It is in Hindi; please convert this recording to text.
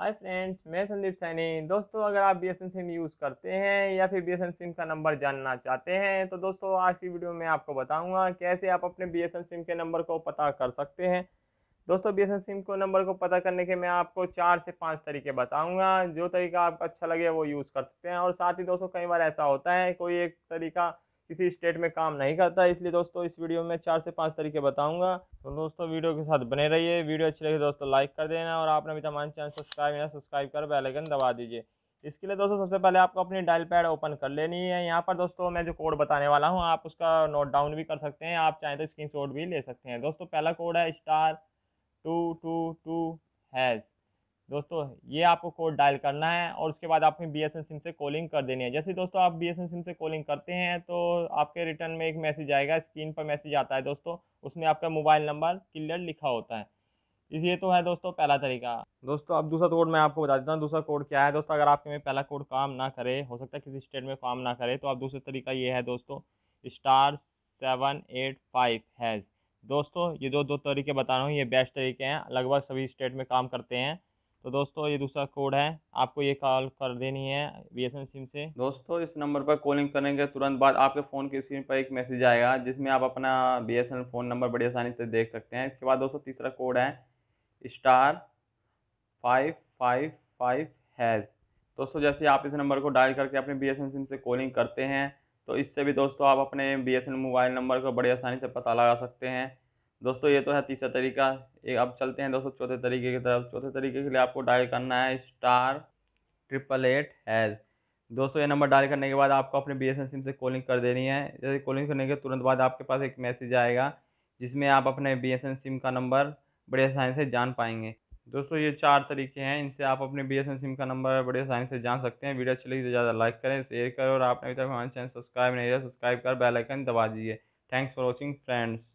हाय फ्रेंड्स मैं संदीप सैनी दोस्तों अगर आप B S N SIM use करते हैं या फिर बी एस एन सिम का नंबर जानना चाहते हैं तो दोस्तों आज की वीडियो में आपको बताऊंगा कैसे आप अपने बी एस एन सिम के नंबर को पता कर सकते हैं दोस्तों बी एस सिम को नंबर को पता करने के मैं आपको चार से पाँच तरीके बताऊँगा जो तरीका आपको अच्छा लगे वो यूज़ कर सकते हैं और साथ ही दोस्तों कई बार ऐसा होता है कोई एक तरीका किसी स्टेट में काम नहीं करता इसलिए दोस्तों इस वीडियो में चार से पांच तरीके बताऊंगा तो दोस्तों वीडियो के साथ बने रहिए वीडियो अच्छी लगे दोस्तों लाइक कर देना और आपने अभी तमाम चैनल सब्सक्राइब या सब्सक्राइब कर बेलाइकन दबा दीजिए इसके लिए दोस्तों सबसे पहले आपको अपनी डायल पैड ओपन कर लेनी है यहाँ पर दोस्तों मैं जो कोड बताने वाला हूँ आप उसका नोट डाउन भी कर सकते हैं आप चाहें तो स्क्रीन भी ले सकते हैं दोस्तों पहला कोड है star two two two hash दोस्तों ये आपको कोड डायल करना है और उसके बाद आपने बी एस सिम से कॉलिंग कर देनी है जैसे दोस्तों आप बी एस सिम से कॉलिंग करते हैं तो आपके रिटर्न में एक मैसेज आएगा स्क्रीन पर मैसेज आता है दोस्तों उसमें आपका मोबाइल नंबर क्लियर लिखा होता है ये तो है दोस्तों पहला तरीका दोस्तों अब दूसरा कोड मैं आपको बता देता हूँ दूसरा कोड क्या है दोस्तों अगर आपके में पहला कोड काम ना करे हो सकता है किसी स्टेट में काम ना करे तो आप दूसरा तरीका ये है दोस्तों star seven eight five hash दोस्तों ये दो दो तरीके बता रहा हूँ ये बेस्ट तरीके हैं लगभग सभी स्टेट में काम करते हैं तो दोस्तों ये दूसरा कोड है आपको ये कॉल कर देनी है बी सिम से दोस्तों इस नंबर पर कॉलिंग करने के तुरंत बाद आपके फ़ोन की स्क्रीन पर एक मैसेज आएगा जिसमें आप अपना बी फ़ोन नंबर बड़ी आसानी से देख सकते हैं इसके बाद दोस्तों तीसरा कोड है star five five five hash दोस्तों जैसे आप इस नंबर को डायल करके अपने बी सिम से कॉलिंग करते हैं तो इससे भी दोस्तों आप अपने बी मोबाइल नंबर को बड़ी आसानी से पता लगा सकते हैं दोस्तों ये तो है तीसरा तरीका एक अब चलते हैं दोस्तों चौथे तरीके की तरफ चौथे तरीके के लिए आपको डायल करना है स्टार ट्रिपल एट हैज़ दोस्तों ये नंबर डायल करने के बाद आपको अपने बी सिम से कॉलिंग कर देनी है जैसे कॉलिंग करने के तुरंत बाद आपके पास एक मैसेज आएगा जिसमें आप अपने बी सिम का नंबर बड़े आसानी से जान पाएंगे दोस्तों ये चार तरीके हैं इनसे आप अपने बी सिम का नंबर बड़े आसानी से जान सकते हैं वीडियो अच्छी लगी तो ज़्यादा लाइक करें शेयर करें और आपने अभी तक हमारे चैनल सब्सक्राइब नहीं किया सब्सक्राइब कर बेलाइकन दबा दीजिए थैंक्स फॉर वॉचिंग फ्रेंड्स